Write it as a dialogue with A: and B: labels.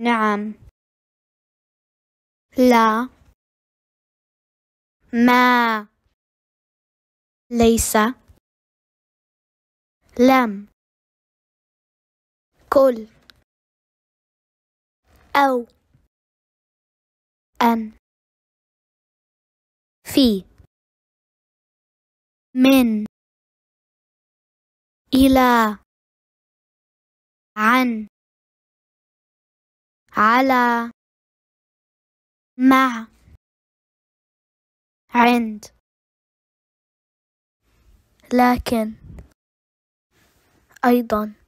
A: نعم لا ما ليس لم كل أو أن في من إلى عن على مع عند لكن أيضاً